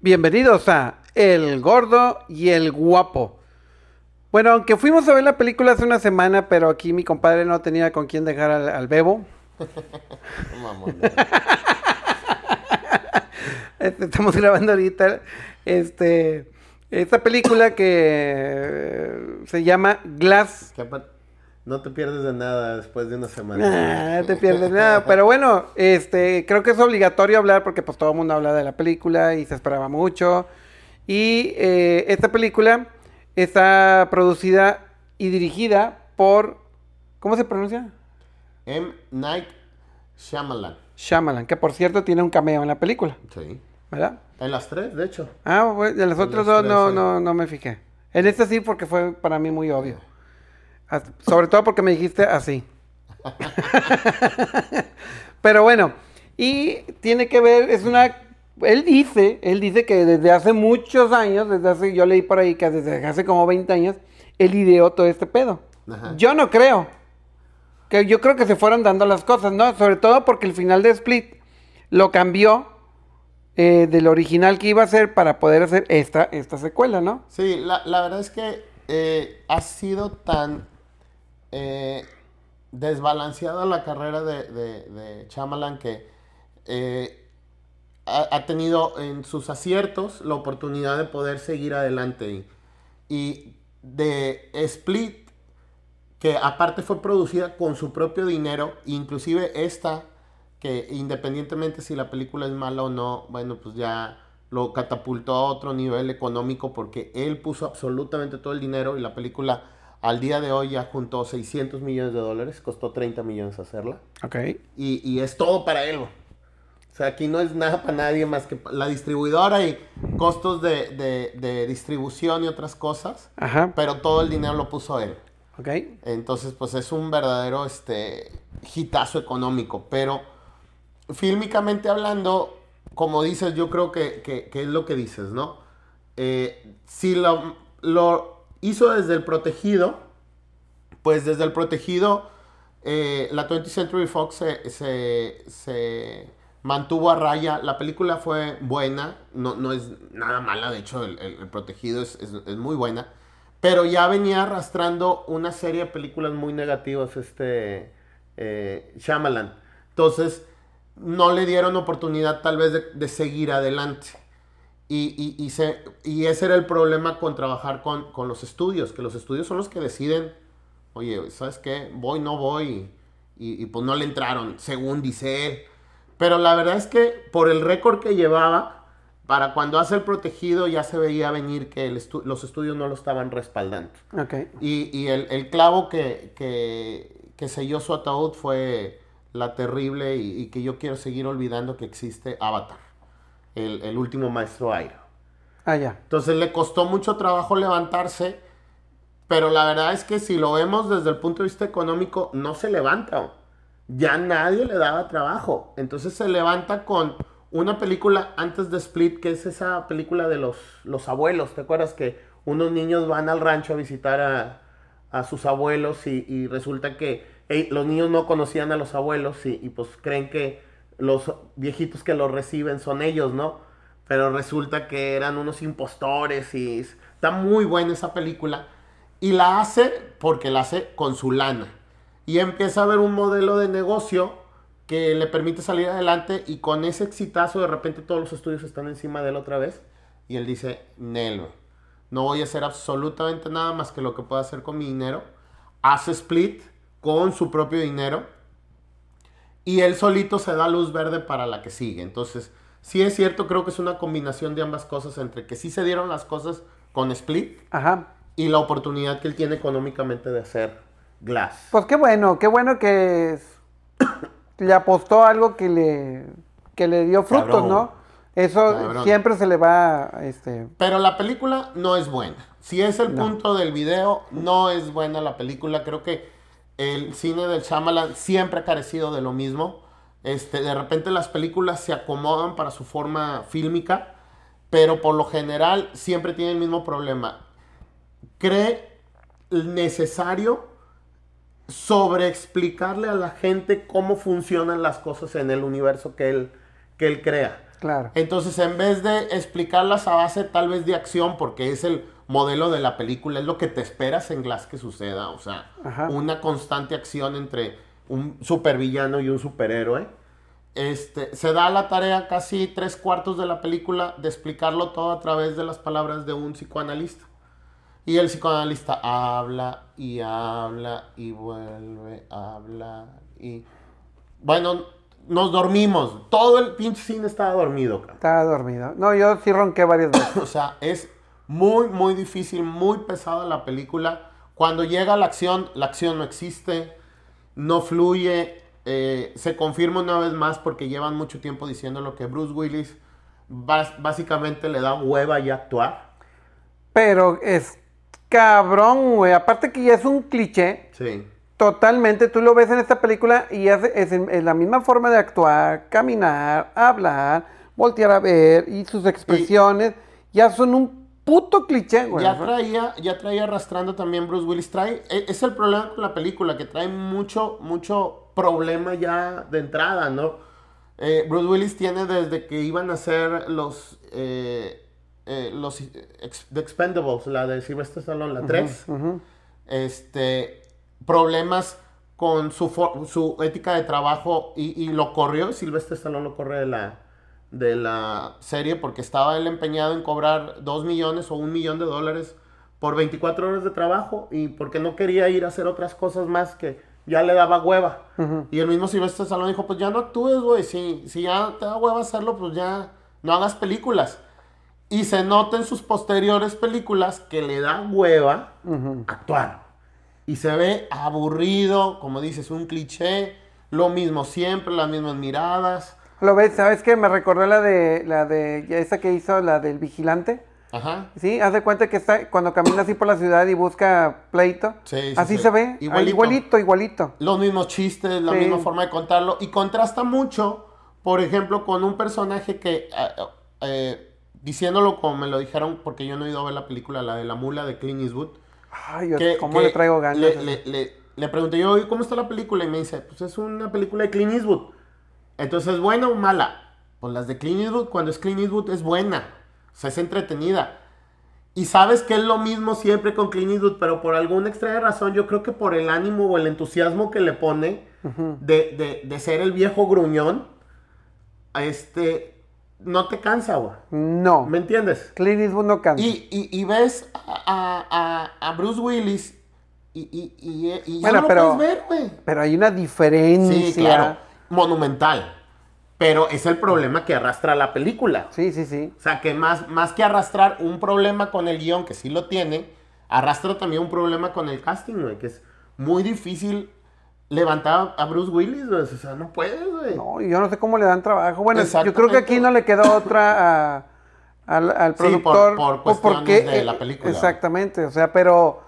Bienvenidos a El Gordo y el Guapo. Bueno, aunque fuimos a ver la película hace una semana, pero aquí mi compadre no tenía con quién dejar al, bebo. Este, estamos grabando ahorita este, esta película que eh, se llama Glass. No te pierdes de nada después de una semana. no te pierdes nada. Pero bueno, este, creo que es obligatorio hablar porque pues todo el mundo habla de la película y se esperaba mucho. Y eh, esta película está producida y dirigida por, ¿cómo se pronuncia? M. Night Shyamalan. Shyamalan, que por cierto tiene un cameo en la película. Sí. ¿Verdad? En las tres, de hecho. Ah, de las otras dos no, no, no me fijé. En esta sí porque fue para mí muy obvio. Sobre todo porque me dijiste así. Pero bueno, y tiene que ver, es una... Él dice, él dice que desde hace muchos años, desde hace, yo leí por ahí que desde hace como 20 años, él ideó todo este pedo. Yo no creo. Que yo creo que se fueron dando las cosas, ¿no? Sobre todo porque el final de Split lo cambió eh, del original que iba a ser para poder hacer esta, esta secuela, ¿no? Sí, la, verdad es que eh, ha sido tan eh, desbalanceada la carrera de, Chamalan que eh, ha, tenido en sus aciertos la oportunidad de poder seguir adelante. y de Split, que aparte fue producida con su propio dinero, inclusive esta, que independientemente si la película es mala o no, bueno, pues ya lo catapultó a otro nivel económico porque él puso absolutamente todo el dinero y la película al día de hoy ya juntó 600 millones de dólares, costó 30 millones hacerla. Ok. Y, es todo para él. O sea, aquí no es nada para nadie más que la distribuidora y costos de, distribución y otras cosas. Ajá. Pero todo el dinero lo puso él. Ok. Entonces, pues es un verdadero este, hitazo económico. Pero fílmicamente hablando, como dices, yo creo que, es lo que dices, ¿no? Eh, si lo, lo hizo desde el protegido, pues desde el protegido eh, la 20th Century Fox se, mantuvo a raya, la película fue buena, no, no es nada mala, de hecho el, protegido es, muy buena, pero ya venía arrastrando una serie de películas muy negativas este eh, Shyamalan, entonces no le dieron oportunidad tal vez de seguir adelante. Y, y, y ese era el problema con trabajar con, los estudios, que los estudios son los que deciden, oye, ¿sabes qué? Voy, no voy. Y, pues no le entraron, según dice él. Pero la verdad es que por el récord que llevaba, para cuando hace el protegido ya se veía venir que los estudios no lo estaban respaldando. Y, el, clavo que, que, selló su ataúd fue la terrible y que yo quiero seguir olvidando que existe Avatar el, último maestro aire. Ah, Entonces le costó mucho trabajo levantarse, pero la verdad es que si lo vemos desde el punto de vista económico, no se levanta. Ya nadie le daba trabajo. Entonces se levanta con una película antes de Split, que es esa película de los, los abuelos. ¿Te acuerdas que unos niños van al rancho a visitar a, sus abuelos y, resulta que los niños no conocían a los abuelos y pues creen que los viejitos que lo reciben son ellos, ¿no? Pero resulta que eran unos impostores y está muy buena esa película. Y la hace porque la hace con su lana. Y empieza a ver un modelo de negocio que le permite salir adelante y con ese exitazo de repente todos los estudios están encima de él otra vez. Y él dice, Nel, no voy a hacer absolutamente nada más que lo que pueda hacer con mi dinero. Hace split con su propio dinero y él solito se da luz verde para la que sigue. Entonces, sí es cierto, creo que es una combinación de ambas cosas, entre que sí se dieron las cosas con Split Ajá. y la oportunidad que él tiene económicamente de hacer Glass. Pues qué bueno, qué bueno que le apostó algo que le, le dio frutos, ¿no? Eso siempre se le va... Este, Pero la película no es buena. Si es el punto del video, no es buena la película. Creo que el cine del Shyamalan siempre ha carecido de lo mismo. Este, de repente las películas se acomodan para su forma fílmica, pero por lo general siempre tiene el mismo problema. Cree necesario sobre explicarle a la gente cómo funcionan las cosas en el universo que él, que él crea. Claro. Entonces, en vez de explicarlas a base tal vez de acción, porque es el modelo de la película, es lo que te esperas en Glass que suceda, o sea, una constante acción entre un supervillano y un superhéroe. Este, se da la tarea casi tres cuartos de la película de explicarlo todo a través de las palabras de un psicoanalista. Y el psicoanalista habla y habla y vuelve habla, y... Bueno, nos dormimos. Todo el pinche cine estaba dormido. Estaba dormido. No, yo sí ronqué varias veces. o sea, es muy, muy difícil, muy pesada la película. Cuando llega la acción, la acción no existe, no fluye. Eh, se confirma una vez más porque llevan mucho tiempo diciendo lo que Bruce Willis básicamente le da hueva y actuar. Pero es cabrón, güey. Aparte que ya es un cliché. Sí. Totalmente, tú lo ves en esta película y es, la misma forma de actuar, caminar, hablar, voltear a ver y sus expresiones ya son un puto cliché, güey. Ya traía, ya traía arrastrando también Bruce Willis. Trae, e, es el problema con la película, que trae mucho, mucho problema ya de entrada, ¿no? Eh, Bruce Willis tiene desde que iban a hacer los, eh, eh, los de The Expendables, la de Sylvester Stallone, la 3, este, problemas con su, su ética de trabajo y, lo corrió, Sylvester Stallone lo corre de la, de la serie porque estaba él empeñado en cobrar 2 millones o un millón de dólares por 24 horas de trabajo y porque no quería ir a hacer otras cosas más que ya le daba hueva. Y el mismo Silvestre Salón dijo, pues ya no actúes, güey, si, si ya te da hueva hacerlo, pues ya no hagas películas. Y se nota en sus posteriores películas que le da hueva actuar. Y se ve aburrido, como dices, un cliché, lo mismo siempre, las mismas miradas. Lo ves, ¿sabes qué? Me recordó la de, la de, esa que hizo, la del vigilante. Ajá. Sí, haz de cuenta que está cuando camina así por la ciudad y busca pleito. Sí, sí, así se ve. Igualito. igualito. Los mismos chistes, la misma forma de contarlo. Y contrasta mucho, por ejemplo, con un personaje que, ah, ah, eh, diciéndolo como me lo dijeron, porque yo no he ido a ver la película, la de la mula de Clint Eastwood. Ay, yo ¿cómo le traigo ganas? Le, le, le, pregunté yo, ¿cómo está la película? Y me dice, pues es una película de Clint Eastwood. Entonces, ¿buena o mala? Pues las de Clint Eastwood, cuando es Clean Eastwood, es buena. O sea, es entretenida. Y sabes que es lo mismo siempre con Clint Eastwood, pero por alguna extraña razón, yo creo que por el ánimo o el entusiasmo que le pone de, ser el viejo gruñón, este, no te cansa, güey. No. ¿Me entiendes? Clint Eastwood no cansa. Y, ves a, Bruce Willis y, y, ya no pero, puedes ver, güey. Pero hay una diferencia. Sí, claro monumental. Pero es el problema que arrastra la película. Sí, sí, sí. O sea, que más, más que arrastrar un problema con el guión, que sí lo tiene, arrastra también un problema con el casting, güey, que es muy difícil levantar a Bruce Willis, güey. O sea, no puedes, güey. No, yo no sé cómo le dan trabajo. Bueno, yo creo que aquí no le quedó otra al, productor. por, la eh, película. Exactamente, o sea, pero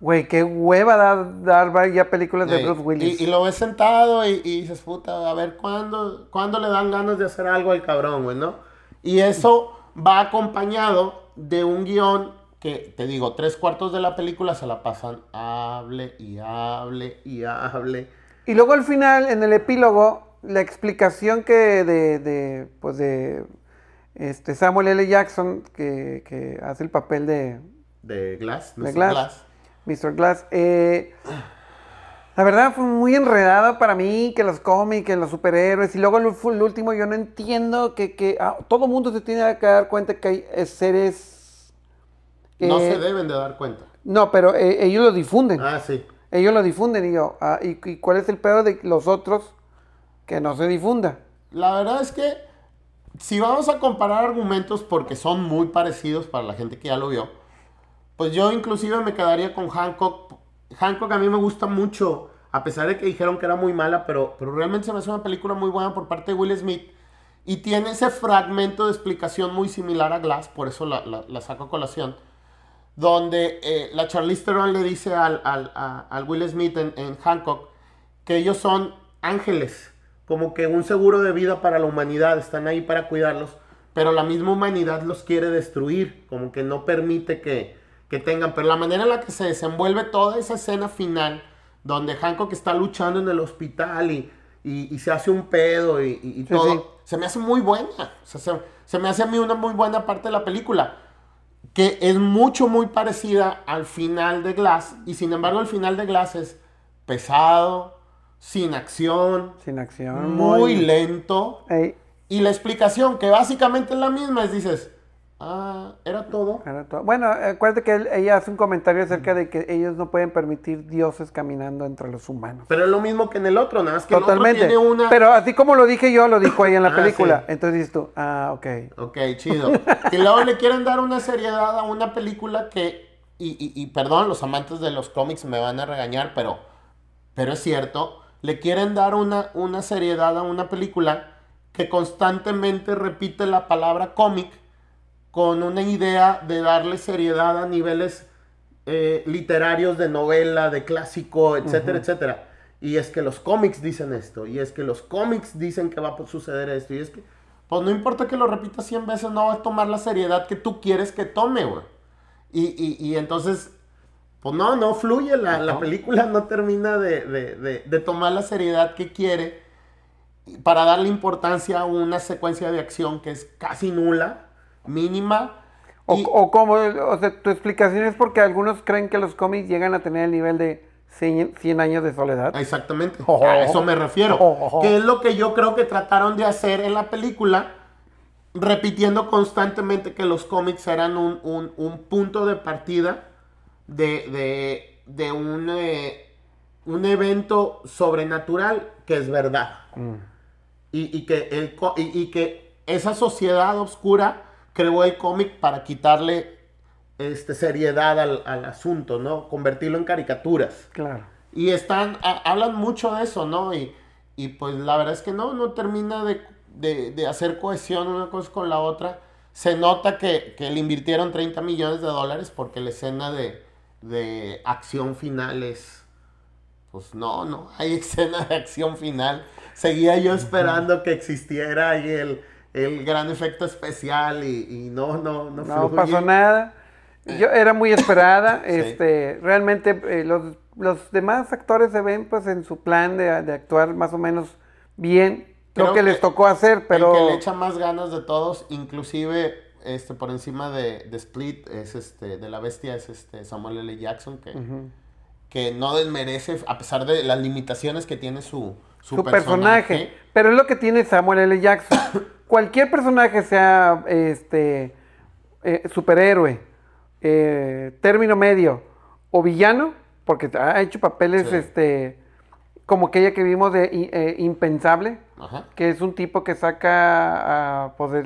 Güey, qué hueva dar, dar películas de Bruce Willis. Y, lo ves sentado y, y, dices, puta, a ver cuándo, le dan ganas de hacer algo al cabrón, güey, ¿no? Y eso va acompañado de un guión que, te digo, tres cuartos de la película se la pasan hable y hable y hable. Y luego al final, en el epílogo, la explicación que de, de pues de este Samuel L. Jackson, que, hace el papel de... De Glass, no de Glass Mr. Glass. Eh, la verdad fue muy enredada para mí que los cómics, los superhéroes y luego el, último yo no entiendo que, que ah, todo mundo se tiene que dar cuenta que hay eh, seres... no se deben de dar cuenta. No, pero eh, ellos lo difunden. Ah, sí. Ellos lo difunden y yo, ah, y, y, cuál es el pedo de los otros que no se difunda? La verdad es que si vamos a comparar argumentos porque son muy parecidos para la gente que ya lo vio, pues yo inclusive me quedaría con Hancock. Hancock a mí me gusta mucho, a pesar de que dijeron que era muy mala, pero, realmente se me hace una película muy buena por parte de Will Smith. Y tiene ese fragmento de explicación muy similar a Glass, por eso la, saco a colación, donde eh, la Charlize Theron le dice al, a, Will Smith en, en Hancock que ellos son ángeles, como que un seguro de vida para la humanidad, están ahí para cuidarlos, pero la misma humanidad los quiere destruir, como que no permite que, que tengan, pero la manera en la que se desenvuelve toda esa escena final, donde Hancock está luchando en el hospital y, se hace un pedo y, todo, se me hace muy buena. se, me hace a mí una muy buena parte de la película, que es mucho, muy parecida al final de Glass, y sin embargo el final de Glass es pesado, sin acción, sin acción muy, lento. Y la explicación, que básicamente es la misma, es dices, Ah, ¿era todo? Bueno, acuérdate que ella hace un comentario acerca de que ellos no pueden permitir dioses caminando entre los humanos. Pero es lo mismo que en el otro, nada más que tiene una... Pero así como lo dije yo, lo dijo ella en la ah, película. Entonces dices tú, ah, ok. Ok, chido. Y luego le quieren dar una seriedad a una película que... Y, y, perdón, los amantes de los cómics me van a regañar, pero... Pero es cierto, le quieren dar una, una seriedad a una película que constantemente repite la palabra cómic con una idea de darle seriedad a niveles eh, literarios de novela, de clásico, etcétera, etcétera. Y es que los cómics dicen esto, y es que los cómics dicen que va a suceder esto, y es que, pues no importa que lo repitas 100 veces, no va a tomar la seriedad que tú quieres que tome, güey. Y, entonces, pues no, no fluye, la, película no termina de tomar la seriedad que quiere para darle importancia a una secuencia de acción que es casi nula mínima. O, como, o sea, tu explicación es porque algunos creen que los cómics llegan a tener el nivel de 100 años de soledad. Exactamente, oh. a eso me refiero. Oh, oh, que es lo que yo creo que trataron de hacer en la película, repitiendo constantemente que los cómics eran un, un, punto de partida de, de, de un, eh, un evento sobrenatural que es verdad. Mm. Y, que el, y, y que esa sociedad oscura creó cómic para quitarle este, seriedad al, asunto, ¿no? Convertirlo en caricaturas. Claro. Y están, hablan mucho de eso, ¿no? Y, y, pues la verdad es que no, no termina de, de, hacer cohesión una cosa con la otra. Se nota que, le invirtieron 30 millones de dólares porque la escena de, de acción final es... Pues no, no, hay escena de acción final. Seguía yo esperando que existiera y el el gran efecto especial y, y no, no, no No pasó nada. Yo era muy esperada. este, realmente eh, los, los, demás actores se ven pues en su plan de, actuar más o menos bien. lo que, les tocó hacer, pero... El que le echa más ganas de todos, inclusive este, por encima de, Split, es este, de la bestia, es este Samuel L. Jackson, que, que no desmerece, a pesar de las limitaciones que tiene su, su, personaje. Pero es lo que tiene Samuel L. Jackson. cualquier personaje sea este eh, superhéroe, eh, término medio o villano, porque ha hecho papeles este como aquella que vimos de eh, Impensable, que es un tipo que saca ah, pues de,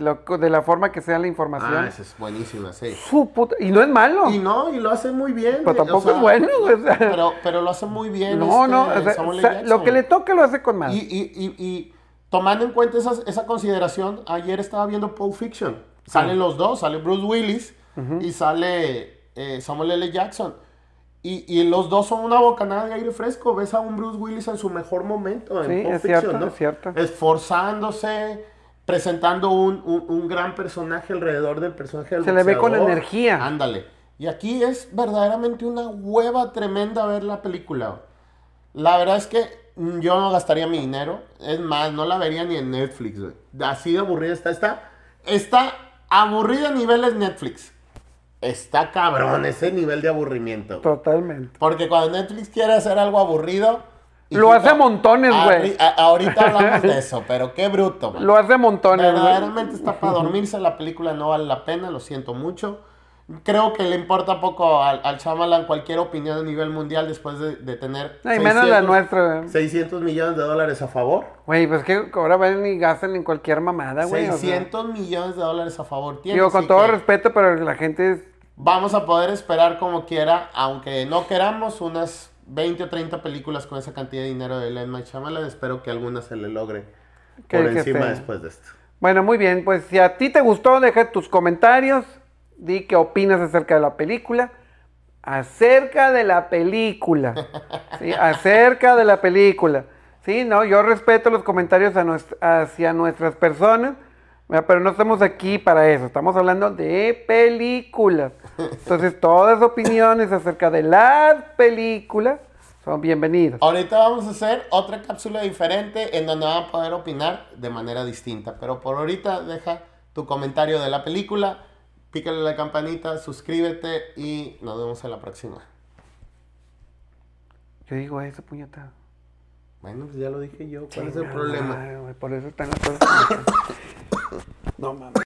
la forma que sea la información. Ah, es buenísima, sí. Su puta, y no es malo. Y no, y lo hace muy bien. Pero tampoco es bueno. O pero, pero, lo hace muy bien. No, este no, lo que le toca lo hace con más. y, y, y tomando en cuenta esa consideración, ayer estaba viendo Pulp Fiction. Salen ah. los dos, sale Bruce Willis y sale eh, Samuel L. Jackson. Y, los dos son una bocanada de aire fresco. Ves a un Bruce Willis en su mejor momento sí, es cierto, es cierto. Esforzándose, presentando un, gran personaje alrededor del personaje del Se le ve con energía. Ándale. Y aquí es verdaderamente una hueva tremenda ver la película. La verdad es que Mm, yo no gastaría mi dinero. Es más, no la vería ni en Netflix, güey. Así de aburrida está. Está, está aburrida a niveles Netflix. Está cabrón ese nivel de aburrimiento. Totalmente. Porque cuando Netflix quiere hacer algo aburrido. Lo hace montones, güey. Ahorita hablamos de eso, pero qué bruto, güey. Lo hace montones, Verdaderamente está para dormirse. La película no vale la pena, lo siento mucho creo que le importa poco al, al Shyamalan cualquier opinión a nivel mundial después de, de tener. No, y menos la nuestra, 600 millones de dólares a favor. Güey, pues que ahora van y gastan en cualquier mamada, güey. 600 millones de dólares a favor. Tiene, Digo, con todo respeto, pero la gente es... Vamos a poder esperar como quiera, aunque no queramos, unas 20 o 30 películas con esa cantidad de dinero de Lenma y Shyamalan. Espero que alguna se le logre por encima después de esto. Bueno, muy bien, pues si a ti te gustó, deja tus comentarios di qué opinas acerca de la película. Acerca de la película. ¿sí? Acerca de la película. Sí, no, yo respeto los comentarios hacia nuestras personas, pero no estamos aquí para eso. Estamos hablando de películas. Entonces, todas opiniones acerca de las películas son bienvenidas. Ahorita vamos a hacer otra cápsula diferente en donde van a poder opinar de manera distinta. Pero por ahorita, deja tu comentario de la película pícale la campanita, suscríbete y nos vemos en la próxima. Yo digo esa puñeta. Bueno, pues ya lo dije yo. ¿Cuál es el problema? por eso están las cosas. no mames.